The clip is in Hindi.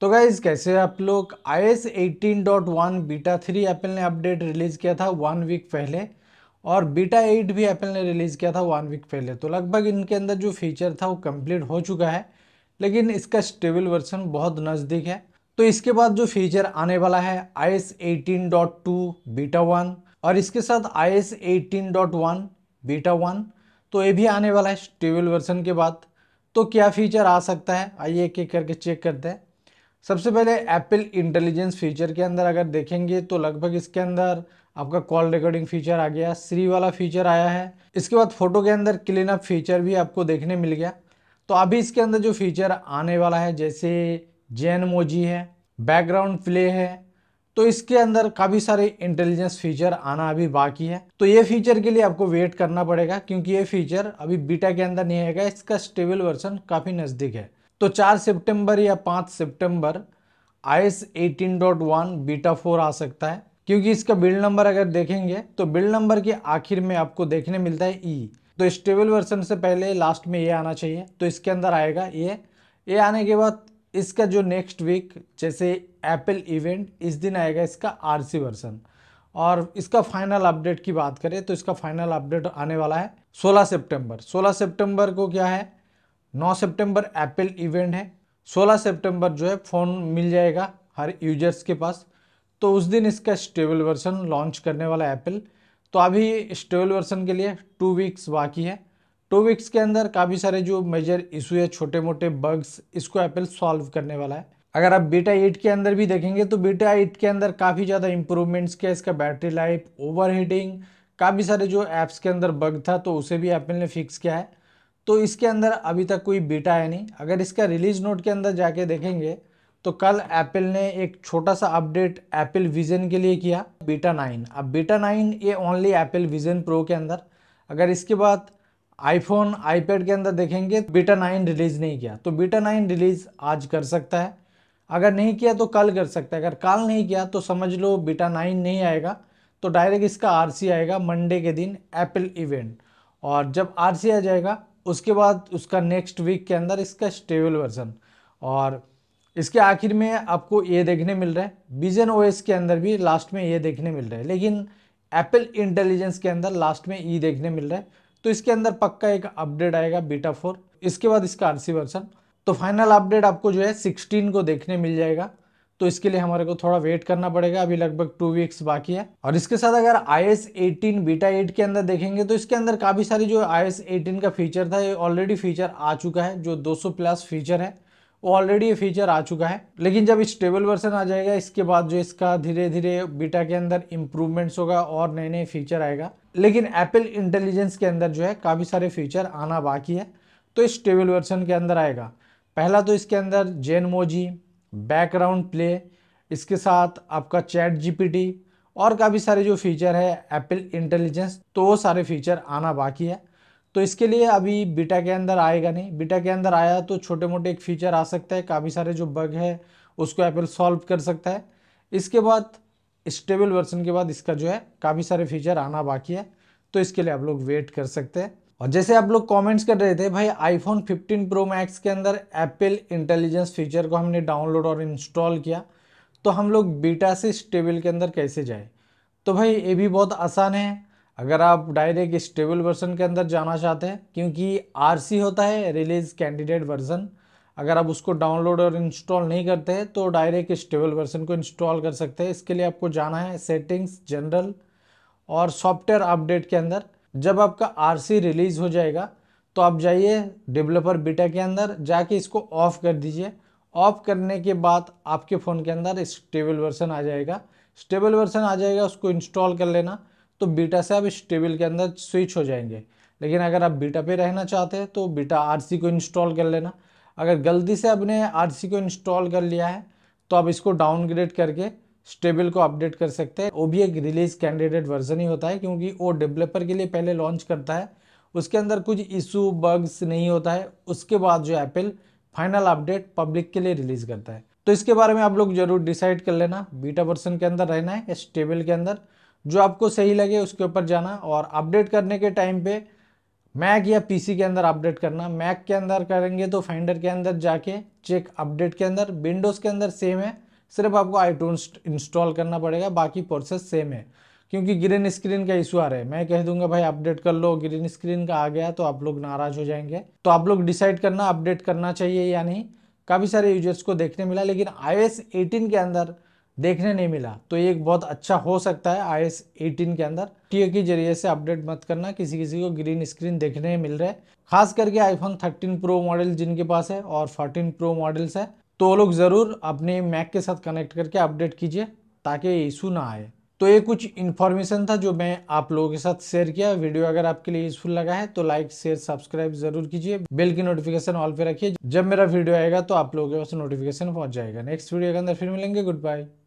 तो गाइज़ कैसे आप लोग iOS eighteen dot one beta three Apple ने अपडेट रिलीज़ किया था वन वीक पहले और बीटा एट भी एप्पल ने रिलीज़ किया था वन वीक पहले तो लगभग इनके अंदर जो फीचर था वो कंप्लीट हो चुका है लेकिन इसका स्टेबल वर्जन बहुत नज़दीक है तो इसके बाद जो फीचर आने वाला है iOS eighteen dot two beta one और इसके साथ iOS eighteen dot one beta one तो ये भी आने वाला है स्टेबल वर्जन के बाद तो क्या फीचर आ सकता है आइए एक एक करके चेक करते हैं सबसे पहले एप्पल इंटेलिजेंस फीचर के अंदर अगर देखेंगे तो लगभग इसके अंदर आपका कॉल रिकॉर्डिंग फीचर आ गया सीरी वाला फीचर आया है इसके बाद फ़ोटो के अंदर क्लीन अप फीचर भी आपको देखने मिल गया तो अभी इसके अंदर जो फीचर आने वाला है जैसे जैन मोजी है बैकग्राउंड प्ले है तो इसके अंदर काफ़ी सारे इंटेलिजेंस फीचर आना अभी बाकी है तो ये फीचर के लिए आपको वेट करना पड़ेगा क्योंकि ये फीचर अभी बीटा के अंदर नहीं आएगा इसका स्टेबल वर्सन काफ़ी नज़दीक है तो 4 सितंबर या 5 सितंबर iOS eighteen dot one beta four आ सकता है क्योंकि इसका बिल्ड नंबर अगर देखेंगे तो बिल्ड नंबर के आखिर में आपको देखने मिलता है ई e। तो स्टेबल वर्सन से पहले लास्ट में ये आना चाहिए तो इसके अंदर आएगा ये ये आने के बाद इसका जो नेक्स्ट वीक जैसे एप्पल इवेंट इस दिन आएगा इसका आरसी वर्सन और इसका फाइनल अपडेट की बात करें तो इसका फाइनल अपडेट आने वाला है 16 सितंबर 16 सितंबर को क्या है 9 सितंबर एप्पल इवेंट है 16 सितंबर जो है फ़ोन मिल जाएगा हर यूजर्स के पास तो उस दिन इसका स्टेबल वर्सन लॉन्च करने वाला एप्पल तो अभी स्टेबल वर्सन के लिए टू वीक्स बाकी है टू वीक्स के अंदर काफ़ी सारे जो मेजर इशू है छोटे मोटे बग्स इसको एप्पल सॉल्व करने वाला है अगर आप बीटा एट के अंदर भी देखेंगे तो बीटा एट के अंदर काफ़ी ज़्यादा इंप्रूवमेंट्स किया इसका बैटरी लाइफ ओवर काफ़ी सारे जो ऐप्स के अंदर बग था तो उसे भी एप्पल ने फिक्स किया है तो इसके अंदर अभी तक कोई बीटा है नहीं अगर इसका रिलीज नोट के अंदर जाके देखेंगे तो कल एप्पल ने एक छोटा सा अपडेट एप्पल विजन के लिए किया बीटा नाइन अब बीटा नाइन ये ओनली एप्पल विजन प्रो के अंदर अगर इसके बाद आईफोन आईपैड के अंदर देखेंगे बीटा नाइन रिलीज़ नहीं किया तो बीटा नाइन रिलीज़ आज कर सकता है अगर नहीं किया तो कल कर सकता है अगर कल नहीं किया तो समझ लो बीटा नाइन नहीं आएगा तो डायरेक्ट इसका आरसी आएगा मंडे के दिन एप्पल इवेंट और जब आरसी आ जाएगा उसके बाद उसका नेक्स्ट वीक के अंदर इसका स्टेबल वर्जन और इसके आखिर में आपको ये देखने मिल रहा है विजन ओएस के अंदर भी लास्ट में ये देखने मिल रहा है लेकिन एप्पल इंटेलिजेंस के अंदर लास्ट में ई देखने मिल रहा है तो इसके अंदर पक्का एक अपडेट आएगा बीटा फोर इसके बाद इसका आरसी वर्सन तो फाइनल अपडेट आपको जो है सिक्सटीन को देखने मिल जाएगा तो इसके लिए हमारे को थोड़ा वेट करना पड़ेगा अभी लगभग टू वीक्स बाकी है और इसके साथ अगर iOS eighteen beta eight के अंदर देखेंगे तो इसके अंदर काफ़ी सारी जो आई एस एटीन का फीचर था ये ऑलरेडी फीचर आ चुका है जो 200 प्लस फीचर है वो ऑलरेडी ये फीचर आ चुका है लेकिन जब स्टेबल वर्सन आ जाएगा इसके बाद जो इसका धीरे धीरे बीटा के अंदर इम्प्रूवमेंट्स होगा और नए नए फीचर आएगा लेकिन एप्पल इंटेलिजेंस के अंदर जो है काफ़ी सारे फीचर आना बाकी है तो स्टेबल वर्जन के अंदर आएगा पहला तो इसके अंदर जेन मोजी बैकग्राउंड प्ले इसके साथ आपका चैट जीपीटी और काफ़ी सारे जो फीचर है एप्पल इंटेलिजेंस तो वो सारे फीचर आना बाकी है तो इसके लिए अभी बीटा के अंदर आएगा नहीं बीटा के अंदर आया तो छोटे मोटे एक फीचर आ सकता है काफ़ी सारे जो बग है उसको एप्पल सॉल्व कर सकता है इसके बाद स्टेबल वर्जन के बाद इसका जो है काफ़ी सारे फीचर आना बाकी है तो इसके लिए आप लोग वेट कर सकते हैं और जैसे आप लोग कमेंट्स कर रहे थे भाई आईफोन 15 प्रो मैक्स के अंदर एप्पल इंटेलिजेंस फीचर को हमने डाउनलोड और इंस्टॉल किया तो हम लोग बीटा से स्टेबल के अंदर कैसे जाए तो भाई ये भी बहुत आसान है अगर आप डायरेक्ट स्टेबल वर्जन के अंदर जाना चाहते हैं क्योंकि आर होता है रिलीज कैंडिडेट वर्जन अगर आप उसको डाउनलोड और इंस्टॉल नहीं करते हैं तो डायरेक्ट स्टेबल वर्जन को इंस्टॉल कर सकते हैं इसके लिए आपको जाना है सेटिंग्स जनरल और सॉफ्टवेयर अपडेट के अंदर जब आपका आरसी रिलीज़ हो जाएगा तो आप जाइए डेवलपर बीटा के अंदर जाके इसको ऑफ़ कर दीजिए ऑफ करने के बाद आपके फ़ोन के अंदर स्टेबल वर्सन आ जाएगा स्टेबल वर्सन आ जाएगा उसको इंस्टॉल कर लेना तो बीटा से आप स्टेबल के अंदर स्विच हो जाएंगे लेकिन अगर आप बीटा पे रहना चाहते हैं तो बीटा आरसी को इंस्टॉल कर लेना अगर गलती से आपने आरसी को इंस्टॉल कर लिया है तो आप इसको डाउनग्रेड करके स्टेबल को अपडेट कर सकते हैं वो भी एक रिलीज कैंडिडेट वर्जन ही होता है क्योंकि वो डेवलपर के लिए पहले लॉन्च करता है उसके अंदर कुछ इशू बग्स नहीं होता है उसके बाद जो एप्पल फाइनल अपडेट पब्लिक के लिए रिलीज करता है तो इसके बारे में आप लोग जरूर डिसाइड कर लेना बीटा वर्सन के अंदर रहना है स्टेबल के अंदर जो आपको सही लगे उसके ऊपर जाना और अपडेट करने के टाइम पे मैक या पीसी के अंदर अपडेट करना मैक के अंदर करेंगे तो फाइंडर के अंदर जाके चेक अपडेट के अंदर विंडोज़ के अंदर सेम है सिर्फ आपको आईटून इंस्टॉल करना पड़ेगा बाकी प्रोसेस सेम है क्योंकि ग्रीन स्क्रीन का इशू आ रहा है मैं कह दूंगा भाई अपडेट कर लो ग्रीन स्क्रीन का आ गया तो आप लोग नाराज हो जाएंगे तो आप लोग डिसाइड करना अपडेट करना चाहिए या नहीं काफ़ी सारे यूजर्स को देखने मिला लेकिन आई एस के अंदर देखने नहीं मिला तो एक बहुत अच्छा हो सकता है आई एस के अंदर टीओ के जरिए से अपडेट मत करना किसी किसी को ग्रीन स्क्रीन देखने मिल रहा है खास करके आईफोन 13 प्रो मॉडल जिनके पास है और 14 प्रो मॉडल्स है तो लोग ज़रूर अपने मैक के साथ कनेक्ट करके अपडेट कीजिए ताकि इशू ना आए तो ये कुछ इन्फॉर्मेशन था जो मैं आप लोगों के साथ शेयर किया वीडियो अगर आपके लिए यूजफुल लगा है तो लाइक शेयर सब्सक्राइब जरूर कीजिए बेल की नोटिफिकेशन ऑल पे रखिए जब मेरा वीडियो आएगा तो आप लोगों के पास नोटिफिकेशन पहुंच जाएगा नेक्स्ट वीडियो के अंदर फिर मिलेंगे गुड बाय